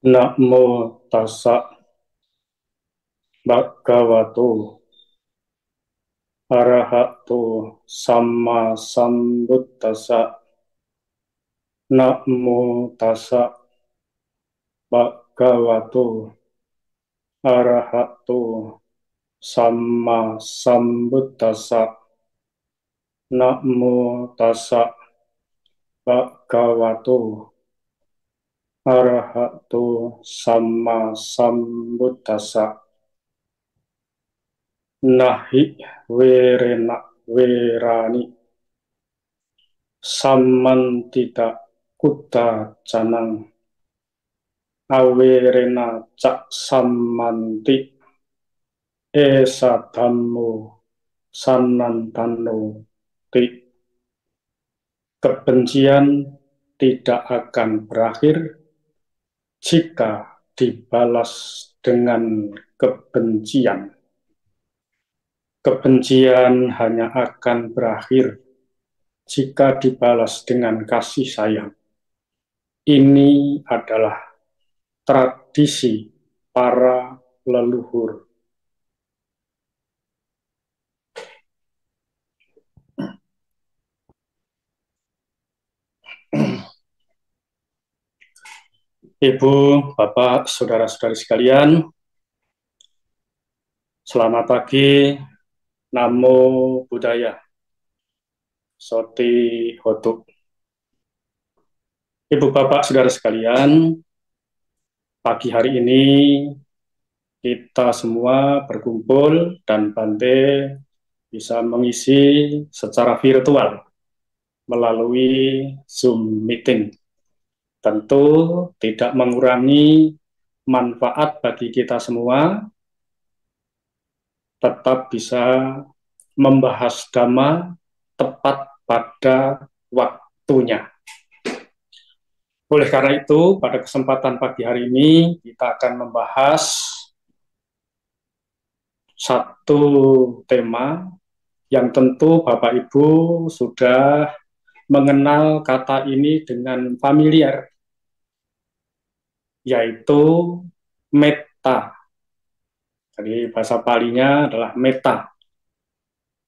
Namo tassa bhagavato arahato Sama Sambuddhasa Namo tassa bhagavato arahato sama sambuddhassa. Namo tassa bhagavato arahato sama sambuddhassa. Nahi werena werani samantita tidak kuda janang awirena cak samanti esa dhammo sanantano ti kebencian tidak akan berakhir jika dibalas dengan kebencian. Kebencian hanya akan berakhir jika dibalas dengan kasih sayang ini adalah tradisi para leluhur. Ibu, Bapak, Saudara-saudari sekalian, selamat pagi, Namo Buddhaya, Soti hotuk. Ibu Bapak Saudara sekalian, pagi hari ini kita semua berkumpul dan Bante bisa mengisi secara virtual melalui Zoom meeting. Tentu tidak mengurangi manfaat bagi kita semua tetap bisa membahas dhamma tepat pada waktunya oleh karena itu, pada kesempatan pagi hari ini kita akan membahas satu tema yang tentu Bapak Ibu sudah mengenal kata ini dengan familiar, yaitu meta. Jadi bahasa palinya adalah meta.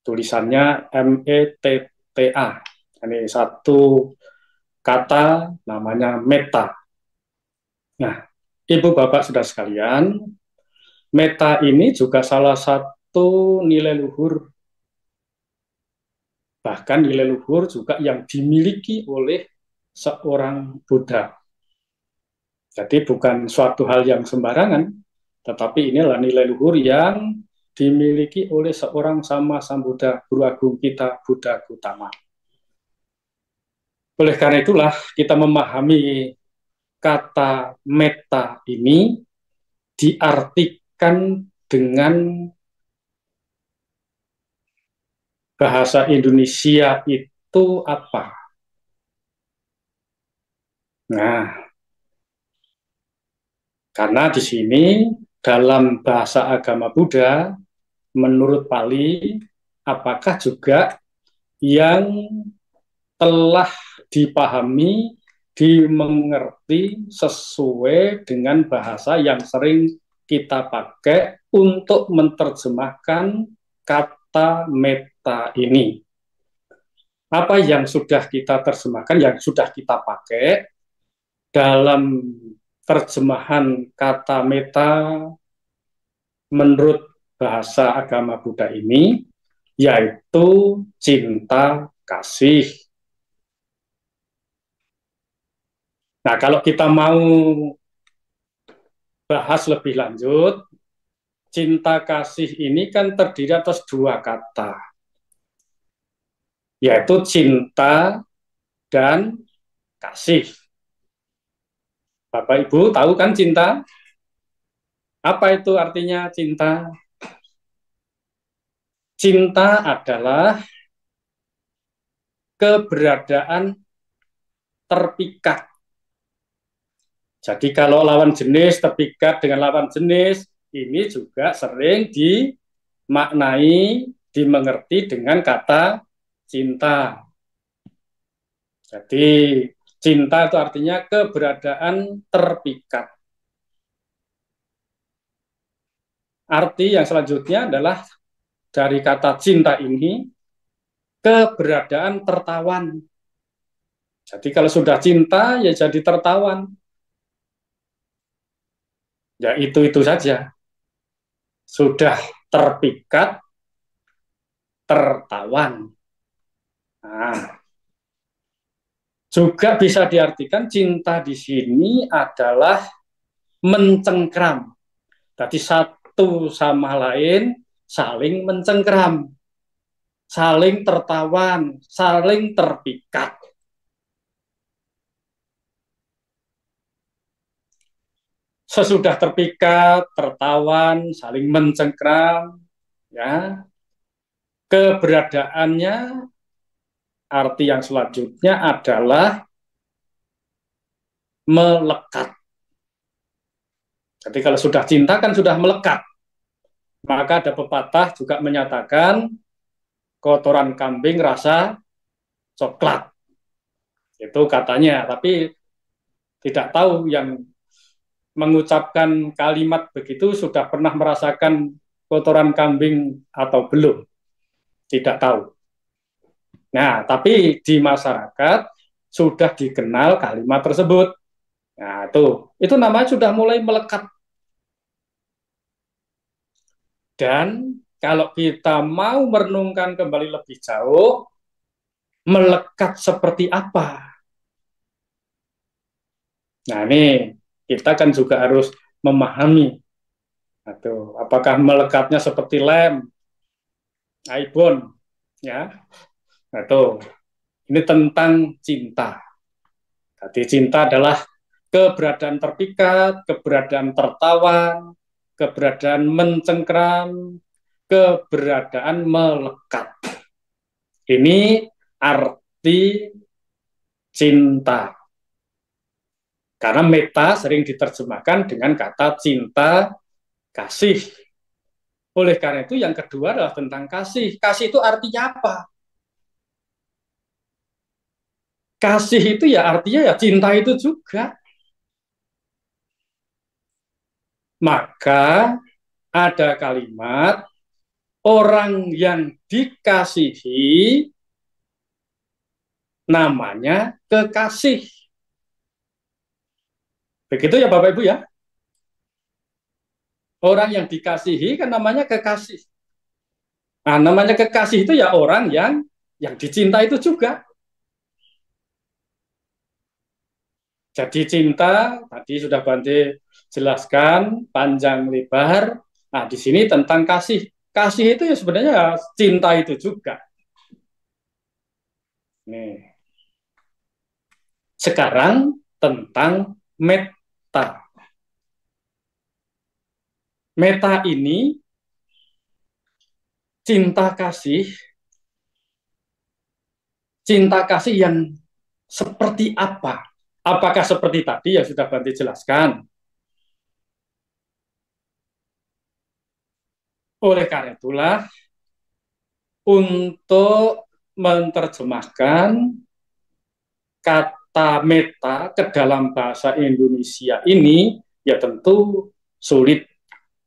Tulisannya M-E-T-T-A. Ini satu kata namanya meta. Nah, Ibu Bapak sudah sekalian, meta ini juga salah satu nilai luhur bahkan nilai luhur juga yang dimiliki oleh seorang Buddha. Jadi bukan suatu hal yang sembarangan, tetapi inilah nilai luhur yang dimiliki oleh seorang sama Buddha Guru Agung kita Buddha Gautama. Oleh karena itulah kita memahami kata meta ini diartikan dengan bahasa Indonesia itu apa? Nah, karena di sini dalam bahasa agama Buddha, menurut Pali, apakah juga yang telah dipahami, dimengerti sesuai dengan bahasa yang sering kita pakai untuk menerjemahkan kata meta ini. Apa yang sudah kita terjemahkan, yang sudah kita pakai dalam terjemahan kata meta menurut bahasa agama Buddha ini yaitu cinta kasih Nah, kalau kita mau bahas lebih lanjut, cinta kasih ini kan terdiri atas dua kata, yaitu cinta dan kasih. Bapak Ibu tahu kan cinta? Apa itu artinya cinta? Cinta adalah keberadaan terpikat jadi kalau lawan jenis terpikat dengan lawan jenis ini juga sering dimaknai, dimengerti dengan kata cinta. Jadi cinta itu artinya keberadaan terpikat. Arti yang selanjutnya adalah dari kata cinta ini keberadaan tertawan. Jadi kalau sudah cinta ya jadi tertawan ya itu itu saja sudah terpikat tertawan nah, juga bisa diartikan cinta di sini adalah mencengkram tadi satu sama lain saling mencengkram saling tertawan saling terpikat sesudah terpikat, tertawan, saling mencengkram, ya keberadaannya arti yang selanjutnya adalah melekat. Jadi kalau sudah cinta kan sudah melekat. Maka ada pepatah juga menyatakan kotoran kambing rasa coklat. Itu katanya, tapi tidak tahu yang mengucapkan kalimat begitu sudah pernah merasakan kotoran kambing atau belum? Tidak tahu. Nah, tapi di masyarakat sudah dikenal kalimat tersebut. Nah, tuh, itu namanya sudah mulai melekat. Dan kalau kita mau merenungkan kembali lebih jauh, melekat seperti apa? Nah, ini kita kan juga harus memahami atau apakah melekatnya seperti lem, aibon, ya atau ini tentang cinta. jadi cinta adalah keberadaan terpikat, keberadaan tertawa, keberadaan mencengkram, keberadaan melekat. Ini arti cinta. Karena meta sering diterjemahkan dengan kata cinta, kasih. Oleh karena itu yang kedua adalah tentang kasih. Kasih itu artinya apa? Kasih itu ya artinya ya cinta itu juga. Maka ada kalimat orang yang dikasihi namanya kekasih. Begitu ya Bapak Ibu ya. Orang yang dikasihi kan namanya kekasih. Nah, namanya kekasih itu ya orang yang yang dicinta itu juga. Jadi cinta tadi sudah Bante jelaskan panjang lebar. Nah, di sini tentang kasih. Kasih itu ya sebenarnya cinta itu juga. Nih. Sekarang tentang met meta. Meta ini cinta kasih, cinta kasih yang seperti apa? Apakah seperti tadi yang sudah Banti jelaskan? Oleh karena itulah, untuk menerjemahkan kata kata meta ke dalam bahasa Indonesia ini ya tentu sulit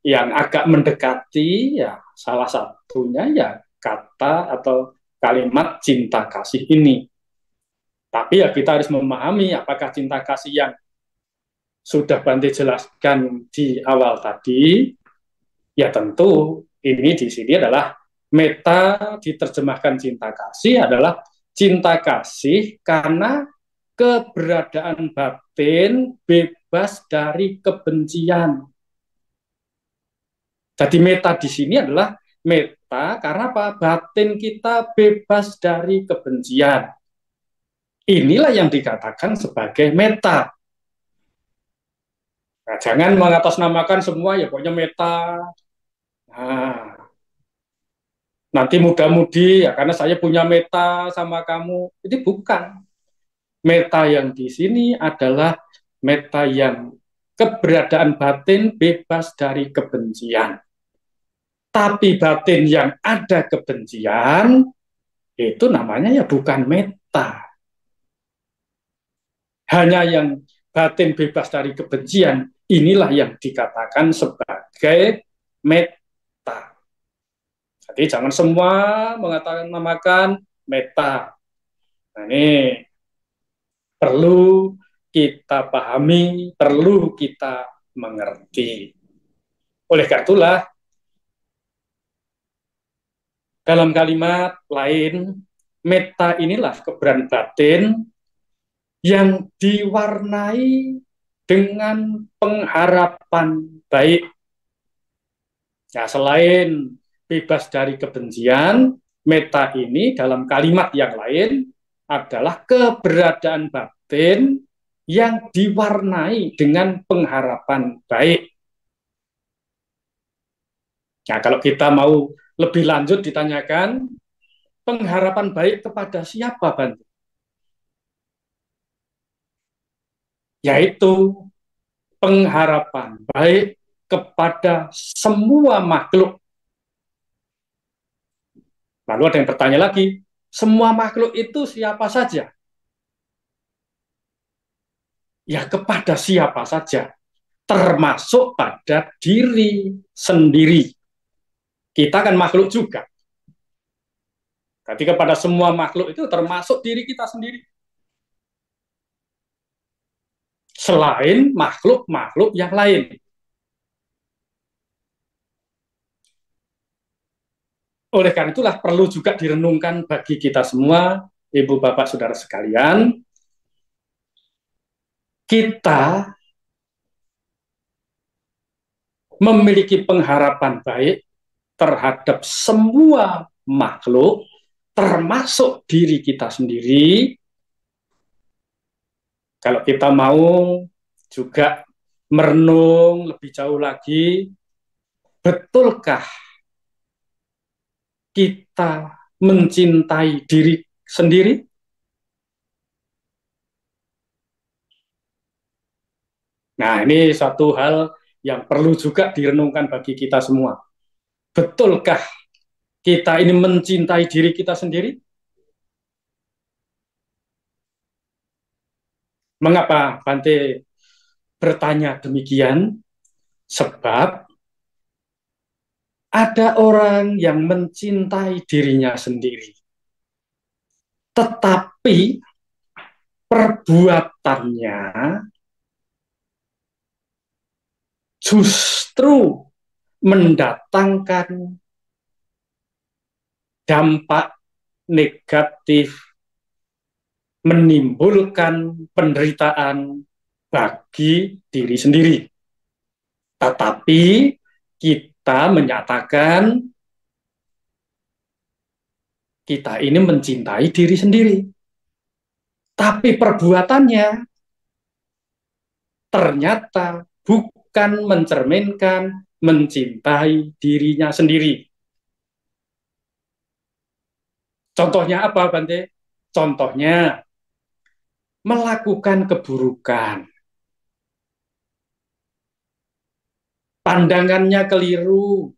yang agak mendekati ya salah satunya ya kata atau kalimat cinta kasih ini. Tapi ya kita harus memahami apakah cinta kasih yang sudah Bante jelaskan di awal tadi, ya tentu ini di sini adalah meta diterjemahkan cinta kasih adalah cinta kasih karena keberadaan batin bebas dari kebencian. Jadi meta di sini adalah meta karena apa? Batin kita bebas dari kebencian. Inilah yang dikatakan sebagai meta. Nah, jangan mengatasnamakan semua ya pokoknya meta. Nah, nanti mudah mudi ya karena saya punya meta sama kamu. Jadi bukan meta yang di sini adalah meta yang keberadaan batin bebas dari kebencian. Tapi batin yang ada kebencian itu namanya ya bukan meta. Hanya yang batin bebas dari kebencian inilah yang dikatakan sebagai meta. Jadi jangan semua mengatakan namakan meta. Nah, ini perlu kita pahami, perlu kita mengerti. Oleh karena itulah, dalam kalimat lain, meta inilah keberan batin yang diwarnai dengan pengharapan baik. Ya, selain bebas dari kebencian, meta ini dalam kalimat yang lain adalah keberadaan batin yang diwarnai dengan pengharapan baik. Nah, kalau kita mau lebih lanjut ditanyakan, pengharapan baik kepada siapa, Bantu? Yaitu pengharapan baik kepada semua makhluk. Lalu ada yang bertanya lagi, semua makhluk itu siapa saja? Ya kepada siapa saja, termasuk pada diri sendiri. Kita kan makhluk juga. Tapi kepada semua makhluk itu termasuk diri kita sendiri. Selain makhluk-makhluk yang lain. Oleh karena itulah perlu juga direnungkan bagi kita semua, Ibu Bapak Saudara sekalian, kita memiliki pengharapan baik terhadap semua makhluk, termasuk diri kita sendiri. Kalau kita mau juga merenung lebih jauh lagi, betulkah kita mencintai diri sendiri? Nah, ini satu hal yang perlu juga direnungkan bagi kita semua. Betulkah kita ini mencintai diri kita sendiri? Mengapa Bante bertanya demikian? Sebab ada orang yang mencintai dirinya sendiri, tetapi perbuatannya justru mendatangkan dampak negatif menimbulkan penderitaan bagi diri sendiri. Tetapi kita kita menyatakan kita ini mencintai diri sendiri. Tapi perbuatannya ternyata bukan mencerminkan mencintai dirinya sendiri. Contohnya apa, Bante? Contohnya melakukan keburukan pandangannya keliru,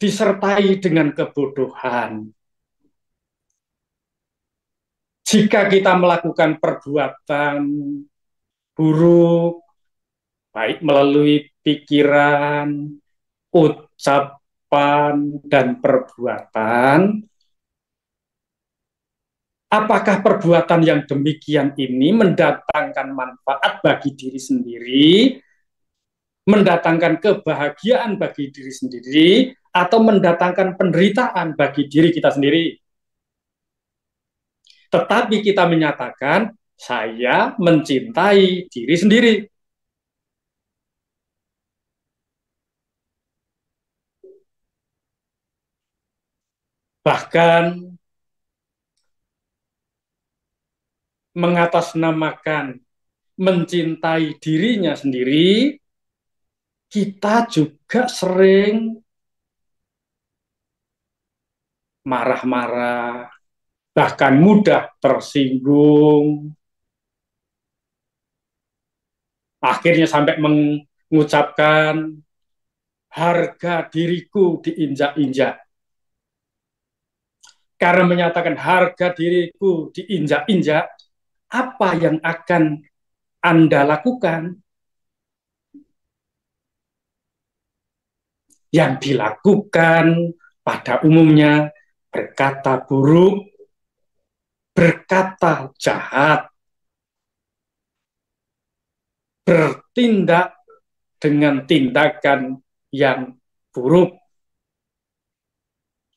disertai dengan kebodohan. Jika kita melakukan perbuatan buruk, baik melalui pikiran, ucapan, dan perbuatan, apakah perbuatan yang demikian ini mendatangkan manfaat bagi diri sendiri mendatangkan kebahagiaan bagi diri sendiri atau mendatangkan penderitaan bagi diri kita sendiri. Tetapi kita menyatakan, saya mencintai diri sendiri. Bahkan mengatasnamakan mencintai dirinya sendiri kita juga sering marah-marah, bahkan mudah tersinggung. Akhirnya sampai mengucapkan harga diriku diinjak-injak. Karena menyatakan harga diriku diinjak-injak, apa yang akan Anda lakukan yang dilakukan pada umumnya berkata buruk, berkata jahat, bertindak dengan tindakan yang buruk.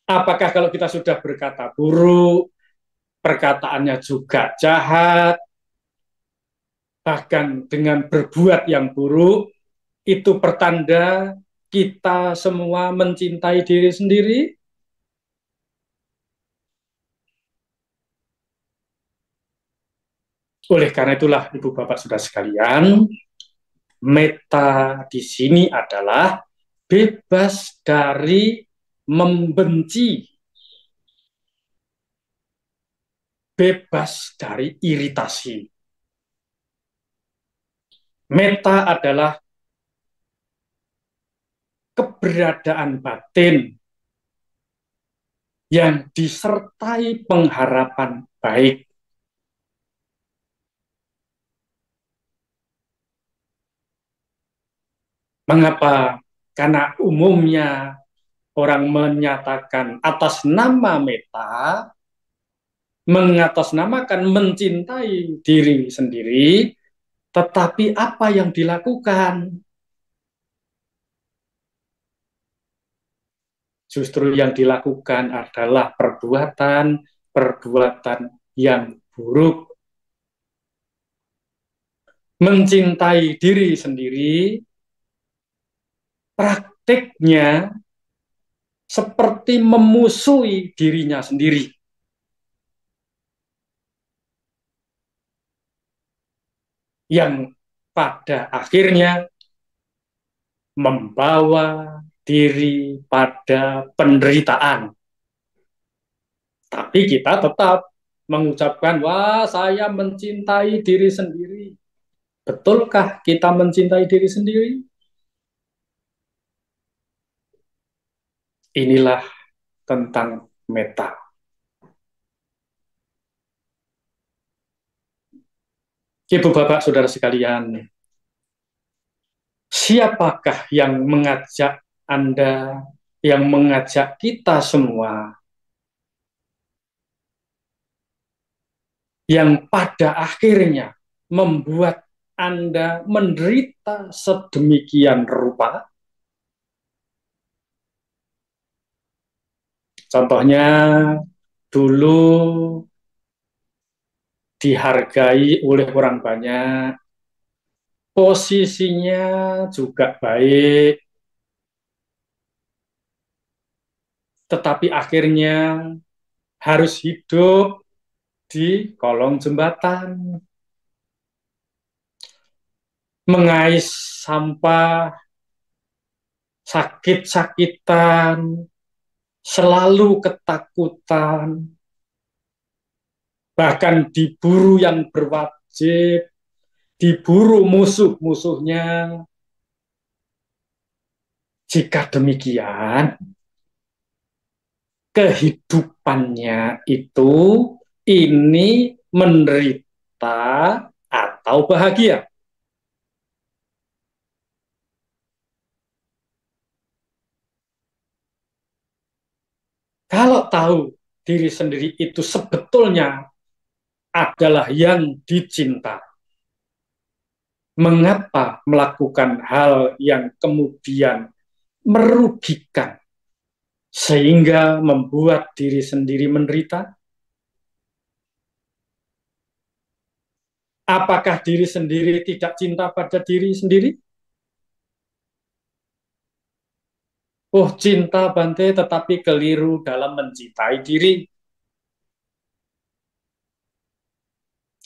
Apakah kalau kita sudah berkata buruk, perkataannya juga jahat, bahkan dengan berbuat yang buruk, itu pertanda kita semua mencintai diri sendiri? Oleh karena itulah, Ibu Bapak sudah sekalian, meta di sini adalah bebas dari membenci, bebas dari iritasi. Meta adalah keberadaan batin yang disertai pengharapan baik. Mengapa? Karena umumnya orang menyatakan atas nama meta, mengatasnamakan mencintai diri sendiri, tetapi apa yang dilakukan? Justru yang dilakukan adalah perbuatan, perbuatan yang buruk. Mencintai diri sendiri, praktiknya seperti memusuhi dirinya sendiri. Yang pada akhirnya membawa diri pada penderitaan. Tapi kita tetap mengucapkan, wah saya mencintai diri sendiri. Betulkah kita mencintai diri sendiri? Inilah tentang meta. Ibu bapak saudara sekalian, siapakah yang mengajak anda yang mengajak kita semua yang pada akhirnya membuat Anda menderita sedemikian rupa. Contohnya dulu dihargai oleh orang banyak, posisinya juga baik, tetapi akhirnya harus hidup di kolong jembatan. Mengais sampah, sakit-sakitan, selalu ketakutan, bahkan diburu yang berwajib, diburu musuh-musuhnya. Jika demikian, kehidupannya itu ini menderita atau bahagia. Kalau tahu diri sendiri itu sebetulnya adalah yang dicinta. Mengapa melakukan hal yang kemudian merugikan sehingga membuat diri sendiri menderita? Apakah diri sendiri tidak cinta pada diri sendiri? Oh, cinta Bante tetapi keliru dalam mencintai diri.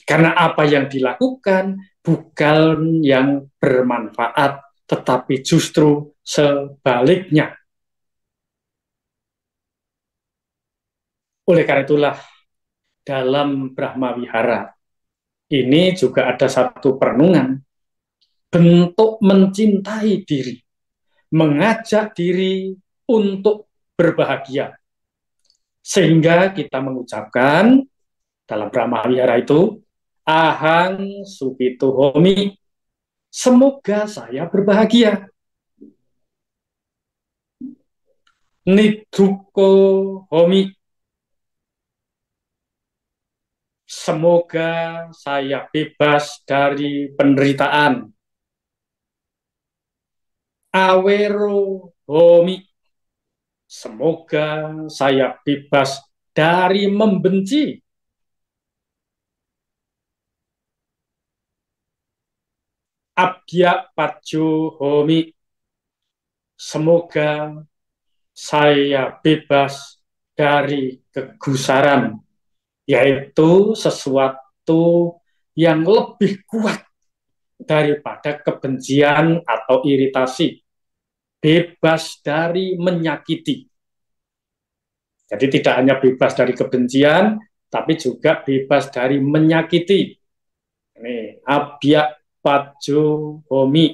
Karena apa yang dilakukan bukan yang bermanfaat, tetapi justru sebaliknya Oleh karena itulah dalam Brahma Wihara ini juga ada satu perenungan bentuk mencintai diri, mengajak diri untuk berbahagia. Sehingga kita mengucapkan dalam Brahma Wihara itu ahang supitu homi semoga saya berbahagia. Nidruko homi Semoga saya bebas dari penderitaan. Awero homi. Semoga saya bebas dari membenci. Abdiak Pajo Homi. Semoga saya bebas dari kegusaran yaitu sesuatu yang lebih kuat daripada kebencian atau iritasi, bebas dari menyakiti. Jadi tidak hanya bebas dari kebencian, tapi juga bebas dari menyakiti. Ini abyak pajo homi.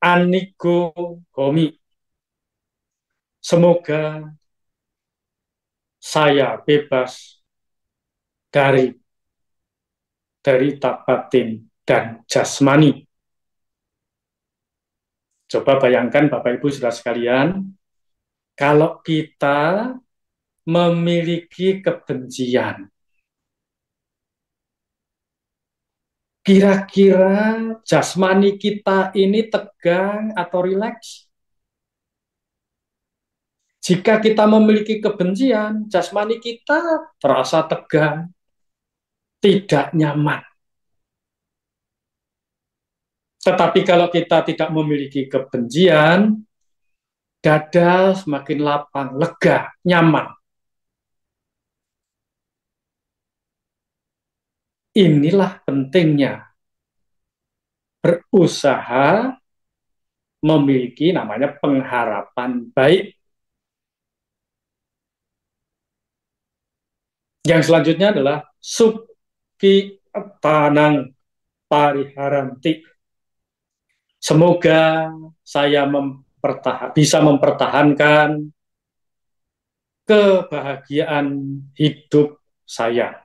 Anigo homi. Semoga saya bebas dari derita batin dan jasmani. Coba bayangkan Bapak Ibu Saudara sekalian, kalau kita memiliki kebencian, kira-kira jasmani kita ini tegang atau rileks? Jika kita memiliki kebencian, jasmani kita terasa tegang, tidak nyaman. Tetapi kalau kita tidak memiliki kebencian, dada semakin lapang, lega, nyaman. Inilah pentingnya berusaha memiliki namanya pengharapan baik Yang selanjutnya adalah Suki Tanang Pariharanti. Semoga saya mempertahan, bisa mempertahankan kebahagiaan hidup saya.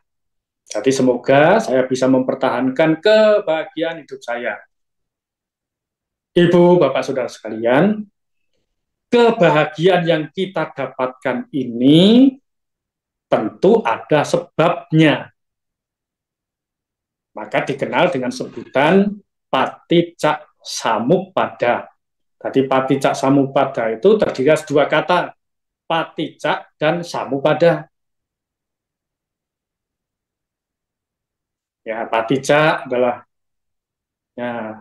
Jadi semoga saya bisa mempertahankan kebahagiaan hidup saya. Ibu, Bapak, Saudara sekalian, kebahagiaan yang kita dapatkan ini tentu ada sebabnya. Maka dikenal dengan sebutan paticak pada. Tadi paticak pada itu terdiri dari dua kata, paticak dan pada. Ya, paticak adalah ya,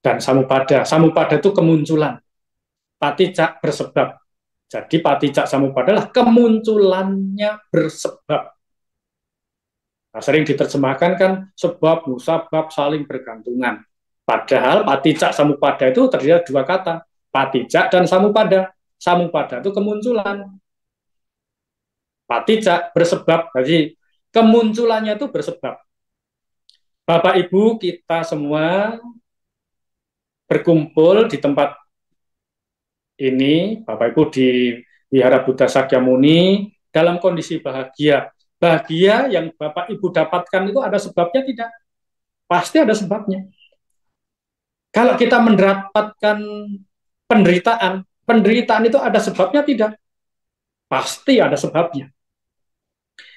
dan samupada. pada itu kemunculan. Paticak bersebab jadi patijak samupada adalah kemunculannya bersebab. Nah, sering diterjemahkan kan sebab musabab saling bergantungan. Padahal patijak samupada itu terdiri dari dua kata, patijak dan samupada. Samupada itu kemunculan. Patijak bersebab. Jadi kemunculannya itu bersebab. Bapak Ibu kita semua berkumpul di tempat ini Bapak Ibu di Wihara Buddha Sakyamuni dalam kondisi bahagia. Bahagia yang Bapak Ibu dapatkan itu ada sebabnya tidak? Pasti ada sebabnya. Kalau kita mendapatkan penderitaan, penderitaan itu ada sebabnya tidak? Pasti ada sebabnya.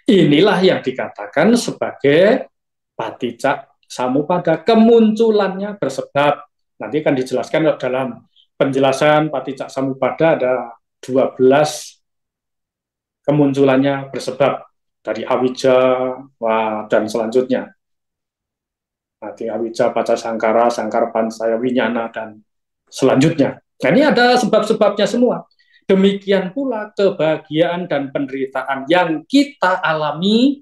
Inilah yang dikatakan sebagai paticak samupada, kemunculannya bersebab. Nanti akan dijelaskan dalam penjelasan Pati Cak Samupada ada 12 kemunculannya bersebab dari awija wah, dan selanjutnya. Nanti awija, paca sangkara, sangkar pansaya, winyana, dan selanjutnya. Nah, ini ada sebab-sebabnya semua. Demikian pula kebahagiaan dan penderitaan yang kita alami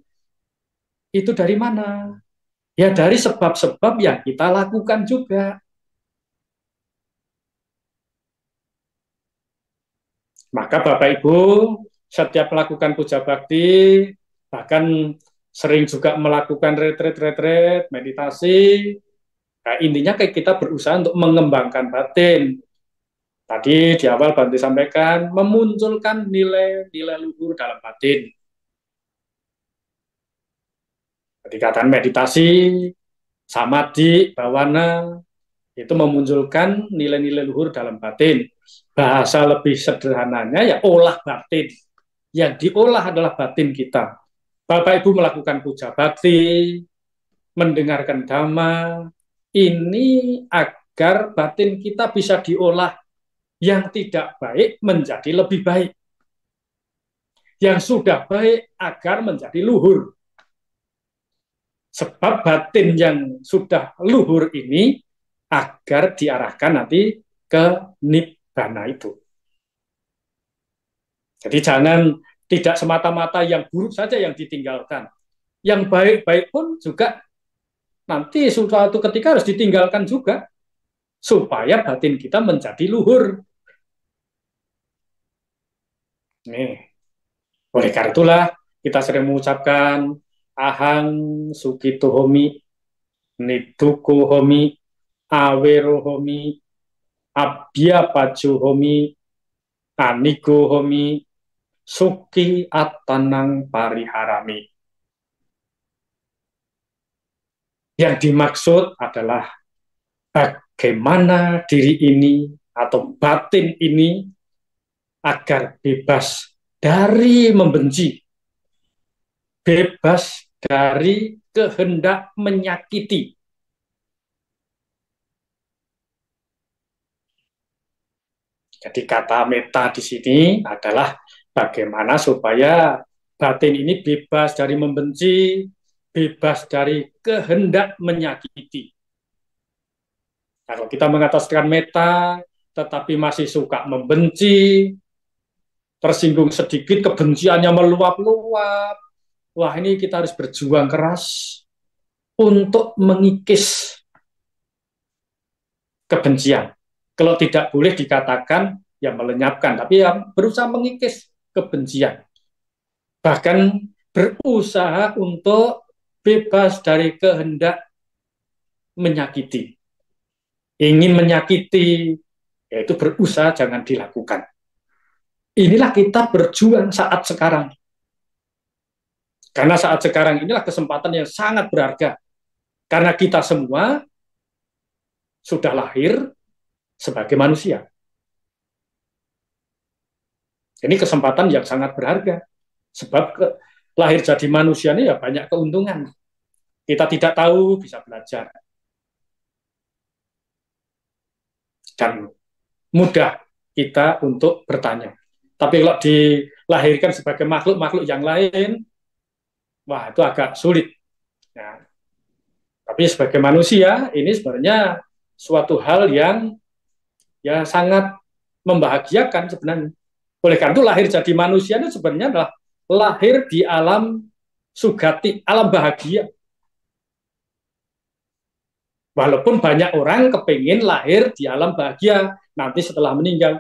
itu dari mana? Ya dari sebab-sebab yang kita lakukan juga. Maka Bapak Ibu setiap melakukan puja bakti, bahkan sering juga melakukan retret-retret, meditasi. Nah, intinya kayak kita berusaha untuk mengembangkan batin. Tadi di awal Banti sampaikan, memunculkan nilai-nilai luhur dalam batin. Dikatakan meditasi, samadhi, bawana, itu memunculkan nilai-nilai luhur dalam batin bahasa lebih sederhananya ya olah batin. Yang diolah adalah batin kita. Bapak Ibu melakukan puja bakti, mendengarkan dhamma, ini agar batin kita bisa diolah yang tidak baik menjadi lebih baik. Yang sudah baik agar menjadi luhur. Sebab batin yang sudah luhur ini agar diarahkan nanti ke nip karena itu. Jadi jangan tidak semata-mata yang buruk saja yang ditinggalkan. Yang baik-baik pun juga nanti suatu ketika harus ditinggalkan juga supaya batin kita menjadi luhur. Nih. Oleh karena itulah kita sering mengucapkan ahang sukitohomi nidukohomi niduko homi, abya pacu homi anigo homi suki atanang pariharami. Yang dimaksud adalah bagaimana diri ini atau batin ini agar bebas dari membenci, bebas dari kehendak menyakiti, Jadi kata meta di sini adalah bagaimana supaya batin ini bebas dari membenci, bebas dari kehendak menyakiti. Kalau kita mengataskan meta, tetapi masih suka membenci, tersinggung sedikit, kebenciannya meluap-luap, wah ini kita harus berjuang keras untuk mengikis kebencian kalau tidak boleh dikatakan ya melenyapkan, tapi yang berusaha mengikis kebencian. Bahkan berusaha untuk bebas dari kehendak menyakiti. Ingin menyakiti, yaitu berusaha jangan dilakukan. Inilah kita berjuang saat sekarang. Karena saat sekarang inilah kesempatan yang sangat berharga. Karena kita semua sudah lahir sebagai manusia. Ini kesempatan yang sangat berharga. Sebab ke, lahir jadi manusia ini ya banyak keuntungan. Kita tidak tahu, bisa belajar. Dan mudah kita untuk bertanya. Tapi kalau dilahirkan sebagai makhluk-makhluk yang lain, wah itu agak sulit. Ya. Tapi sebagai manusia, ini sebenarnya suatu hal yang ya sangat membahagiakan sebenarnya. Oleh karena itu lahir jadi manusia itu sebenarnya adalah lahir di alam sugati, alam bahagia. Walaupun banyak orang kepingin lahir di alam bahagia nanti setelah meninggal.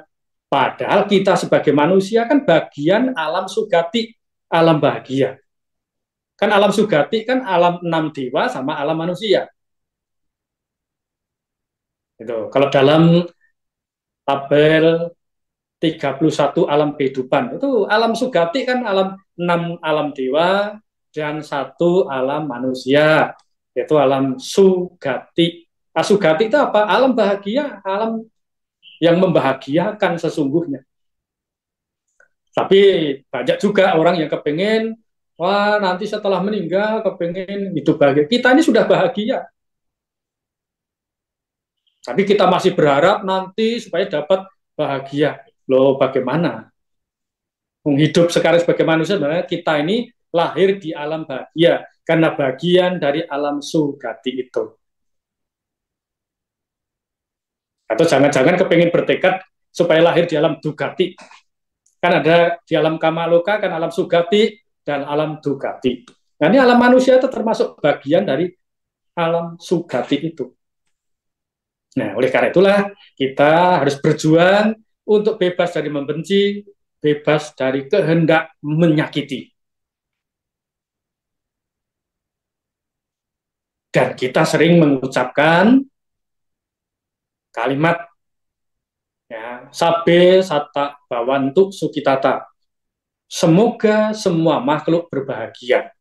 Padahal kita sebagai manusia kan bagian alam sugati, alam bahagia. Kan alam sugati kan alam enam dewa sama alam manusia. Itu. Kalau dalam tabel 31 alam kehidupan. Itu alam sugati kan alam enam alam dewa dan satu alam manusia yaitu alam sugati. Asugati nah, itu apa? Alam bahagia, alam yang membahagiakan sesungguhnya. Tapi banyak juga orang yang kepengen, wah nanti setelah meninggal kepengen hidup bahagia. Kita ini sudah bahagia, tapi kita masih berharap nanti supaya dapat bahagia. Loh, bagaimana? Menghidup sekarang sebagai manusia sebenarnya kita ini lahir di alam bahagia karena bagian dari alam sugati itu. Atau jangan-jangan kepingin bertekad supaya lahir di alam dugati. Kan ada di alam kamaloka, kan alam sugati, dan alam dugati. Nah ini alam manusia itu termasuk bagian dari alam sugati itu. Nah, oleh karena itulah kita harus berjuang untuk bebas dari membenci, bebas dari kehendak menyakiti. Dan kita sering mengucapkan kalimat ya, sabe sata bawantu sukitata. Semoga semua makhluk berbahagia.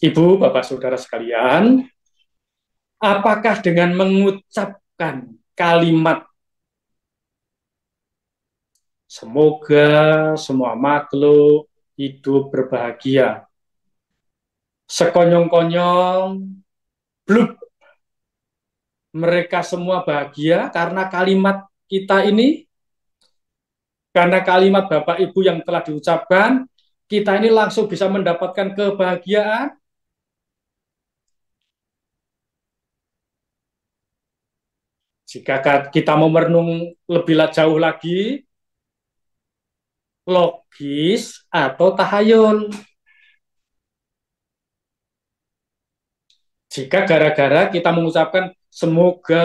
Ibu, Bapak, Saudara sekalian, Apakah dengan mengucapkan kalimat Semoga semua makhluk hidup berbahagia. Sekonyong-konyong, blub, mereka semua bahagia karena kalimat kita ini, karena kalimat Bapak Ibu yang telah diucapkan, kita ini langsung bisa mendapatkan kebahagiaan, Jika kita mau merenung lebih jauh lagi, logis atau tahayul. Jika gara-gara kita mengucapkan semoga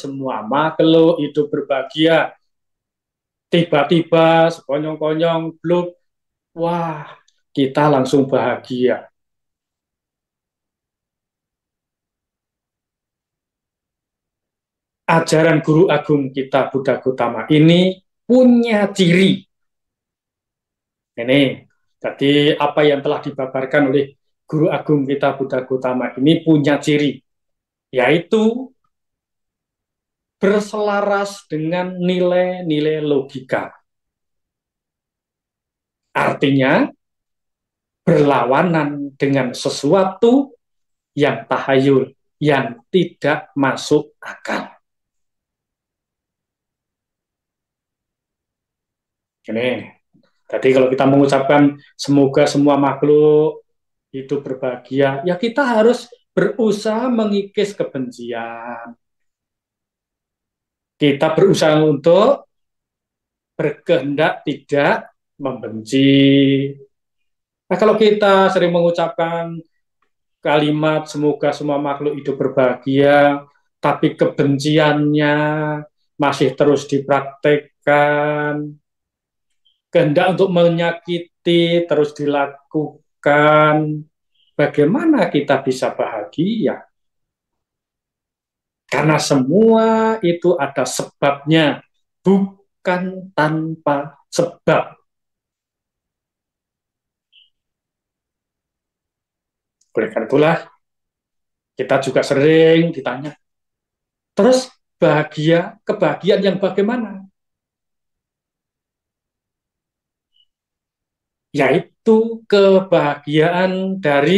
semua makhluk hidup berbahagia, tiba-tiba sekonyong-konyong blub, wah kita langsung bahagia. ajaran guru agung kita Buddha Gautama ini punya ciri. Ini, tadi apa yang telah dibabarkan oleh guru agung kita Buddha Gautama ini punya ciri, yaitu berselaras dengan nilai-nilai logika. Artinya, berlawanan dengan sesuatu yang tahayul, yang tidak masuk akal. Ini. Tadi kalau kita mengucapkan semoga semua makhluk itu berbahagia, ya kita harus berusaha mengikis kebencian. Kita berusaha untuk berkehendak tidak membenci. Nah, kalau kita sering mengucapkan kalimat semoga semua makhluk hidup berbahagia, tapi kebenciannya masih terus dipraktekkan, kehendak untuk menyakiti terus dilakukan, bagaimana kita bisa bahagia? Karena semua itu ada sebabnya, bukan tanpa sebab. Oleh karena itulah, kita juga sering ditanya, terus bahagia, kebahagiaan yang bagaimana? yaitu kebahagiaan dari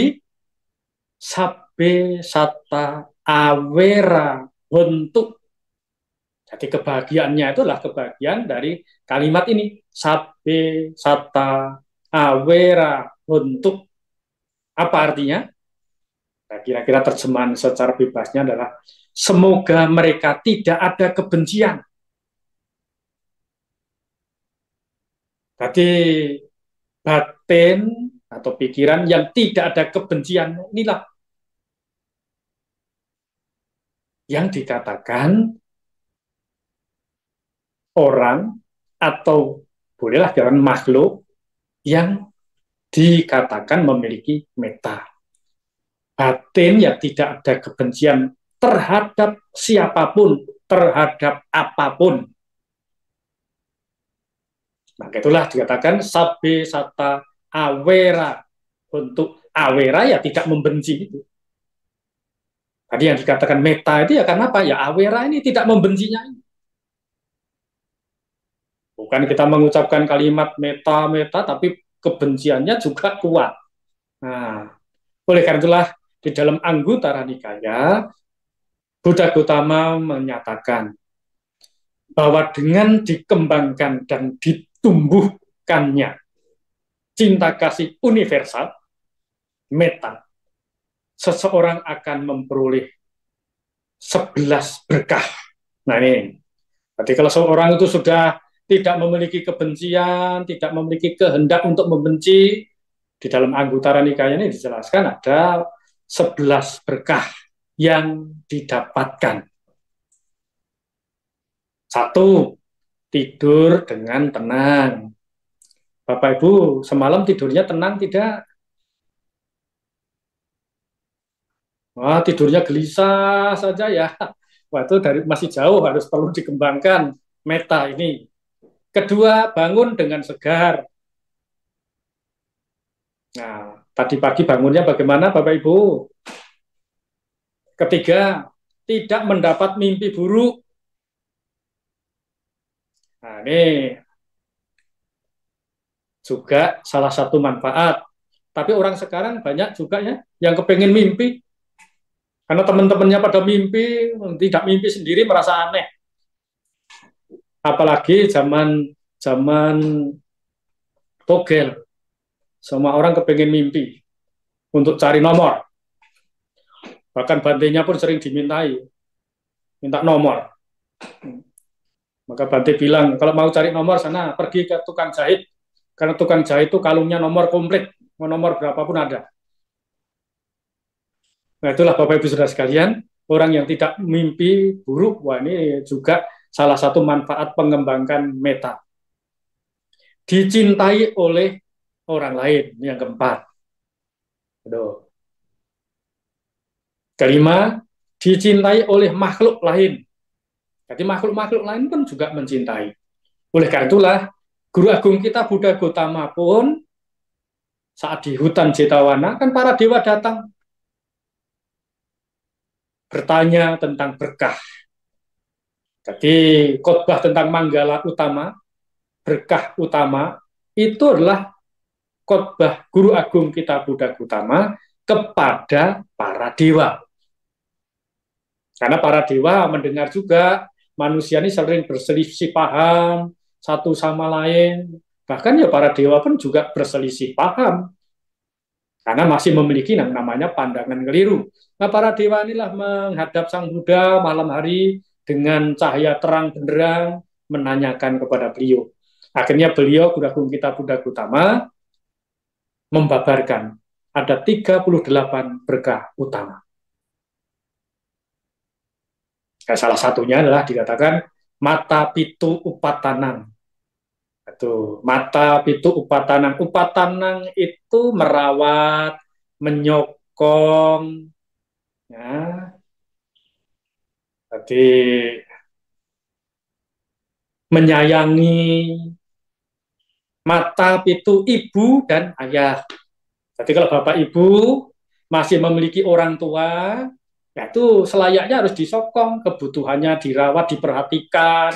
sabe sata awera bentuk. Jadi kebahagiaannya itulah kebahagiaan dari kalimat ini. Sabe sata awera bentuk. Apa artinya? Nah, kira-kira terjemahan secara bebasnya adalah semoga mereka tidak ada kebencian. jadi batin atau pikiran yang tidak ada kebencian inilah yang dikatakan orang atau bolehlah jangan makhluk yang dikatakan memiliki meta. Batin yang tidak ada kebencian terhadap siapapun, terhadap apapun. Maka nah, itulah dikatakan sabe sata awera untuk awera ya tidak membenci itu. Tadi yang dikatakan meta itu ya karena apa? Ya awera ini tidak membencinya ini. Bukan kita mengucapkan kalimat meta-meta, tapi kebenciannya juga kuat. Nah, oleh karena itulah di dalam anggota Nikaya, Buddha Gautama menyatakan bahwa dengan dikembangkan dan di tumbuhkannya cinta kasih universal meta seseorang akan memperoleh sebelas berkah nah ini berarti kalau seseorang itu sudah tidak memiliki kebencian tidak memiliki kehendak untuk membenci di dalam anggota nikahnya ini dijelaskan ada sebelas berkah yang didapatkan. Satu, tidur dengan tenang. Bapak Ibu, semalam tidurnya tenang tidak? Wah, tidurnya gelisah saja ya. Wah, itu dari masih jauh harus perlu dikembangkan meta ini. Kedua, bangun dengan segar. Nah, tadi pagi bangunnya bagaimana Bapak Ibu? Ketiga, tidak mendapat mimpi buruk. Nah, ini juga salah satu manfaat. Tapi orang sekarang banyak juga ya yang kepengen mimpi. Karena teman-temannya pada mimpi, tidak mimpi sendiri merasa aneh. Apalagi zaman zaman togel. Semua orang kepengen mimpi untuk cari nomor. Bahkan bantainya pun sering dimintai. Minta nomor. Maka Bante bilang, kalau mau cari nomor sana pergi ke tukang jahit. Karena tukang jahit itu kalungnya nomor komplit, mau nomor berapapun ada. Nah itulah Bapak Ibu Saudara sekalian, orang yang tidak mimpi buruk, wah ini juga salah satu manfaat pengembangan meta. Dicintai oleh orang lain, yang keempat. Aduh. Kelima, dicintai oleh makhluk lain jadi makhluk-makhluk lain pun juga mencintai. Oleh karena itulah, Guru Agung kita Buddha Gotama pun saat di hutan Jetawana, kan para dewa datang bertanya tentang berkah. Jadi khotbah tentang Manggala Utama, berkah utama, itu adalah khotbah Guru Agung kita Buddha Gotama kepada para dewa. Karena para dewa mendengar juga manusia ini sering berselisih paham satu sama lain. Bahkan ya para dewa pun juga berselisih paham karena masih memiliki yang namanya pandangan keliru. Nah, para dewa inilah menghadap Sang Buddha malam hari dengan cahaya terang benderang menanyakan kepada beliau. Akhirnya beliau gung Kita Buddha Utama membabarkan ada 38 berkah utama. Nah, salah satunya adalah dikatakan mata pitu upatanang. Itu mata pitu upatanang. Upatanang itu merawat, menyokong. Ya. Jadi menyayangi mata pitu ibu dan ayah. Jadi kalau bapak ibu masih memiliki orang tua, Nah itu selayaknya harus disokong, kebutuhannya dirawat, diperhatikan.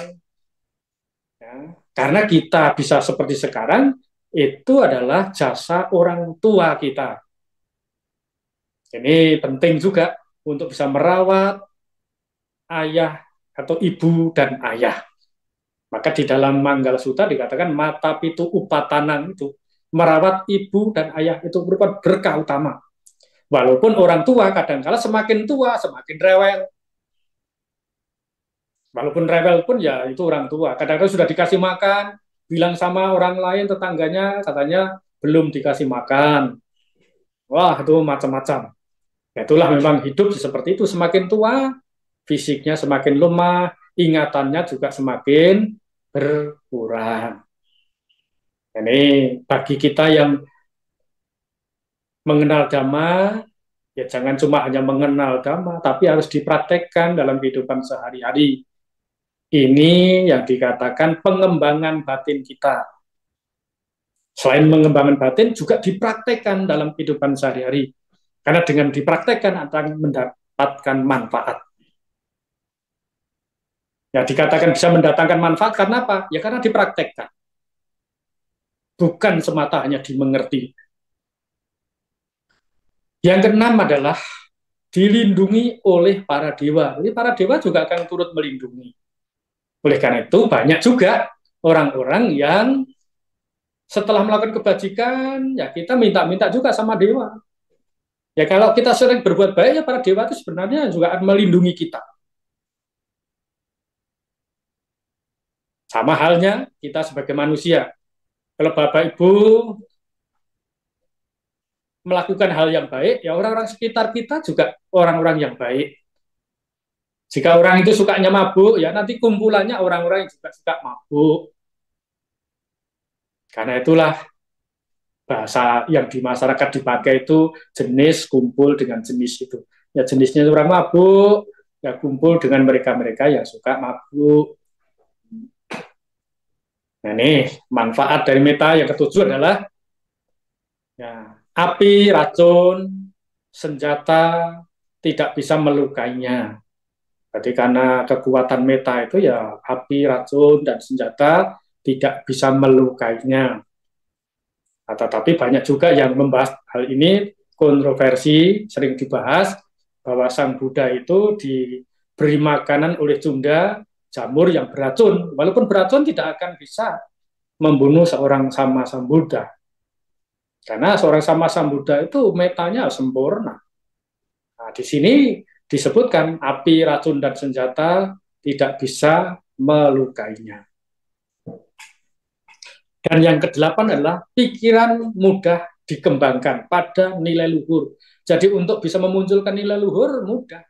Ya. Karena kita bisa seperti sekarang, itu adalah jasa orang tua kita. Ini penting juga untuk bisa merawat ayah atau ibu dan ayah. Maka di dalam Manggala Suta dikatakan mata pitu upatanang itu merawat ibu dan ayah itu merupakan berkah utama. Walaupun orang tua kadang kadangkala semakin tua semakin rewel. Walaupun rewel pun ya itu orang tua. Kadang-kadang sudah dikasih makan, bilang sama orang lain tetangganya katanya belum dikasih makan. Wah, itu macam-macam. Ya, itulah memang hidup seperti itu. Semakin tua, fisiknya semakin lemah, ingatannya juga semakin berkurang. Ini bagi kita yang mengenal Dhamma, ya jangan cuma hanya mengenal Dhamma, tapi harus dipraktekkan dalam kehidupan sehari-hari. Ini yang dikatakan pengembangan batin kita. Selain mengembangkan batin, juga dipraktekkan dalam kehidupan sehari-hari. Karena dengan dipraktekkan akan mendapatkan manfaat. Ya dikatakan bisa mendatangkan manfaat karena apa? Ya karena dipraktekkan. Bukan semata hanya dimengerti, yang keenam adalah dilindungi oleh para dewa. Jadi para dewa juga akan turut melindungi. Oleh karena itu banyak juga orang-orang yang setelah melakukan kebajikan, ya kita minta-minta juga sama dewa. Ya kalau kita sering berbuat baik, ya para dewa itu sebenarnya juga akan melindungi kita. Sama halnya kita sebagai manusia. Kalau Bapak Ibu melakukan hal yang baik, ya orang-orang sekitar kita juga orang-orang yang baik. Jika orang itu sukanya mabuk, ya nanti kumpulannya orang-orang yang juga suka mabuk. Karena itulah bahasa yang di masyarakat dipakai itu jenis kumpul dengan jenis itu. Ya jenisnya orang mabuk, ya kumpul dengan mereka-mereka yang suka mabuk. Nah ini manfaat dari meta yang ketujuh adalah ya, Api, racun, senjata tidak bisa melukainya. Jadi karena kekuatan meta itu ya api, racun, dan senjata tidak bisa melukainya. Nah, tetapi banyak juga yang membahas hal ini, kontroversi sering dibahas, bahwa sang Buddha itu diberi makanan oleh Cunda jamur yang beracun. Walaupun beracun tidak akan bisa membunuh seorang sama sang Buddha. Karena seorang sama Buddha itu metanya sempurna. Nah, di sini disebutkan api, racun, dan senjata tidak bisa melukainya. Dan yang kedelapan adalah pikiran mudah dikembangkan pada nilai luhur. Jadi untuk bisa memunculkan nilai luhur mudah.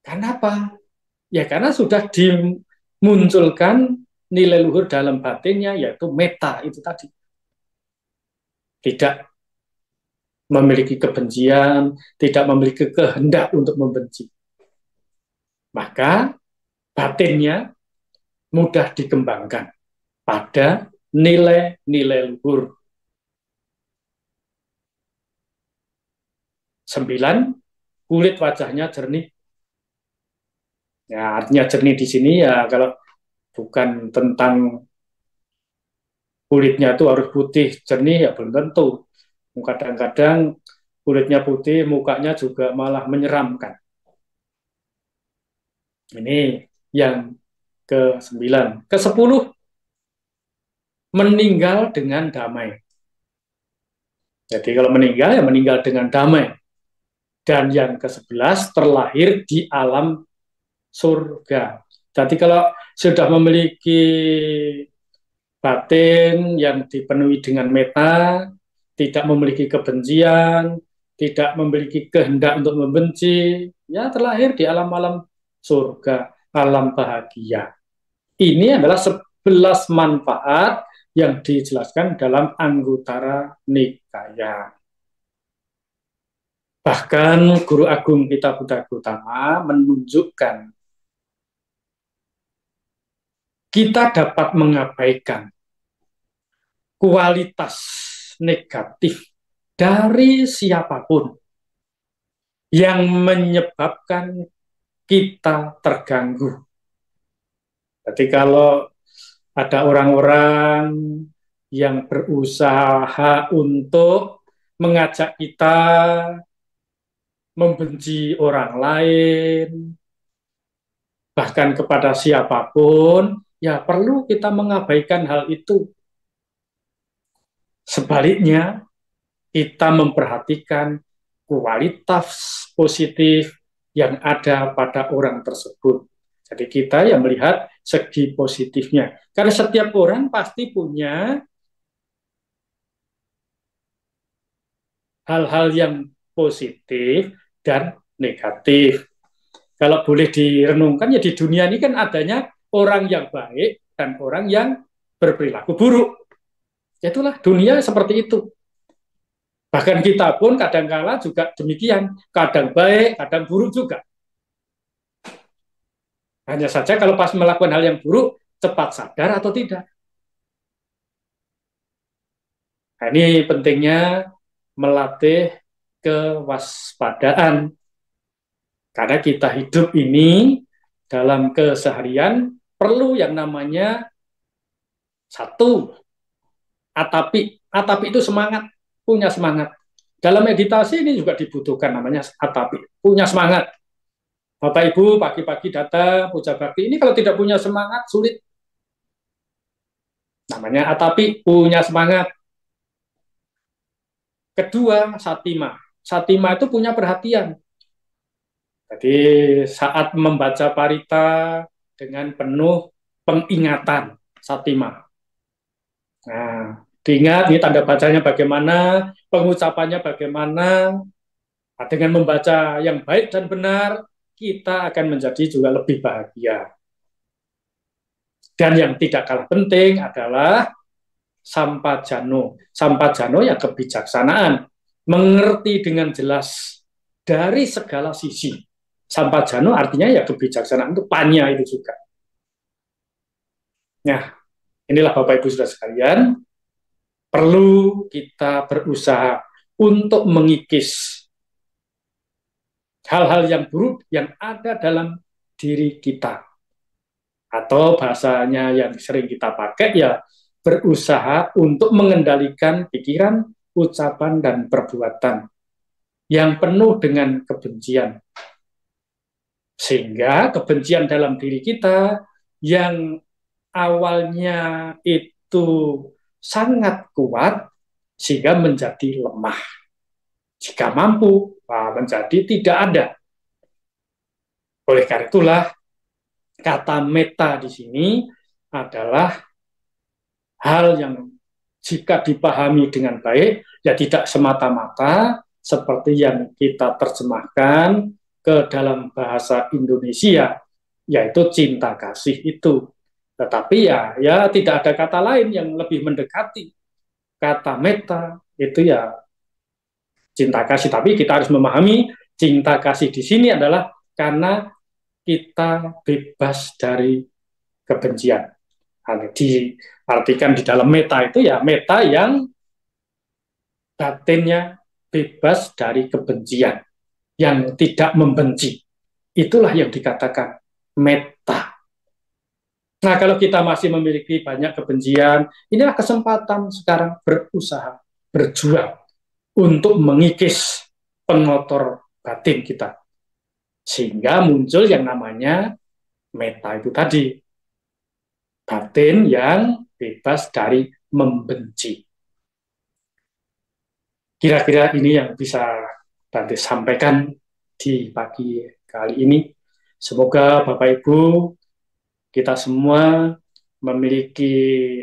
Karena Ya karena sudah dimunculkan nilai luhur dalam batinnya yaitu meta itu tadi tidak memiliki kebencian, tidak memiliki kehendak untuk membenci. Maka batinnya mudah dikembangkan pada nilai-nilai luhur. Sembilan, kulit wajahnya jernih. Ya, artinya jernih di sini ya kalau bukan tentang kulitnya itu harus putih jernih ya belum tentu. Kadang-kadang kulitnya putih, mukanya juga malah menyeramkan. Ini yang ke sembilan. Ke sepuluh, meninggal dengan damai. Jadi kalau meninggal ya meninggal dengan damai. Dan yang ke sebelas terlahir di alam surga. Jadi kalau sudah memiliki batin yang dipenuhi dengan meta, tidak memiliki kebencian, tidak memiliki kehendak untuk membenci, ya terlahir di alam-alam surga, alam bahagia. Ini adalah sebelas manfaat yang dijelaskan dalam Anggutara Nikaya. Bahkan Guru Agung kita Buddha Gautama menunjukkan kita dapat mengabaikan kualitas negatif dari siapapun yang menyebabkan kita terganggu. Jadi kalau ada orang-orang yang berusaha untuk mengajak kita membenci orang lain, bahkan kepada siapapun, ya perlu kita mengabaikan hal itu. Sebaliknya, kita memperhatikan kualitas positif yang ada pada orang tersebut. Jadi kita yang melihat segi positifnya. Karena setiap orang pasti punya hal-hal yang positif dan negatif. Kalau boleh direnungkan ya di dunia ini kan adanya orang yang baik dan orang yang berperilaku buruk. Itulah dunia seperti itu. Bahkan kita pun kadang kala juga demikian, kadang baik, kadang buruk juga. Hanya saja kalau pas melakukan hal yang buruk, cepat sadar atau tidak. Nah, ini pentingnya melatih kewaspadaan. Karena kita hidup ini dalam keseharian perlu yang namanya satu atapi atapi itu semangat punya semangat dalam meditasi ini juga dibutuhkan namanya atapi punya semangat Bapak Ibu pagi-pagi datang puja bakti ini kalau tidak punya semangat sulit namanya atapi punya semangat kedua satima satima itu punya perhatian jadi saat membaca parita dengan penuh pengingatan satima Nah, diingat ini tanda bacanya bagaimana, pengucapannya bagaimana. Nah, dengan membaca yang baik dan benar, kita akan menjadi juga lebih bahagia. Dan yang tidak kalah penting adalah jano sampah Sampah jano ya kebijaksanaan, mengerti dengan jelas dari segala sisi. Sampah jano artinya ya kebijaksanaan itu panya itu juga. Nah, inilah Bapak Ibu sudah sekalian, perlu kita berusaha untuk mengikis hal-hal yang buruk yang ada dalam diri kita. Atau bahasanya yang sering kita pakai ya, berusaha untuk mengendalikan pikiran, ucapan, dan perbuatan yang penuh dengan kebencian. Sehingga kebencian dalam diri kita yang awalnya itu sangat kuat sehingga menjadi lemah. Jika mampu, menjadi tidak ada. Oleh karena itulah kata meta di sini adalah hal yang jika dipahami dengan baik ya tidak semata-mata seperti yang kita terjemahkan ke dalam bahasa Indonesia yaitu cinta kasih itu tetapi ya, ya tidak ada kata lain yang lebih mendekati kata meta itu ya cinta kasih. Tapi kita harus memahami cinta kasih di sini adalah karena kita bebas dari kebencian. Diartikan di dalam meta itu ya meta yang batinnya bebas dari kebencian, yang tidak membenci. Itulah yang dikatakan meta Nah, kalau kita masih memiliki banyak kebencian, inilah kesempatan sekarang berusaha, berjuang untuk mengikis pengotor batin kita. Sehingga muncul yang namanya meta itu tadi. Batin yang bebas dari membenci. Kira-kira ini yang bisa Tante sampaikan di pagi kali ini. Semoga Bapak Ibu kita semua memiliki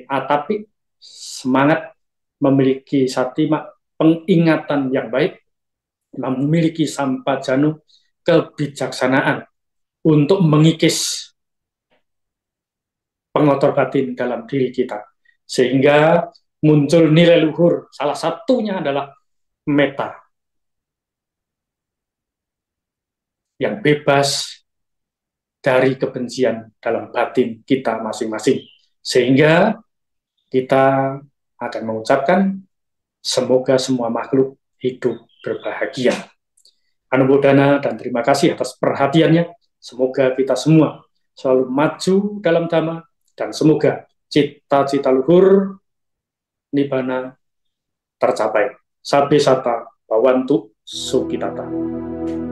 atapi semangat, memiliki satima pengingatan yang baik, memiliki sampah janu kebijaksanaan untuk mengikis pengotor batin dalam diri kita. Sehingga muncul nilai luhur, salah satunya adalah meta. Yang bebas dari kebencian dalam batin kita masing-masing. Sehingga kita akan mengucapkan semoga semua makhluk hidup berbahagia. Anubodana dan terima kasih atas perhatiannya. Semoga kita semua selalu maju dalam dhamma dan semoga cita-cita luhur nibana tercapai. Sabe sata bawantu sukitata.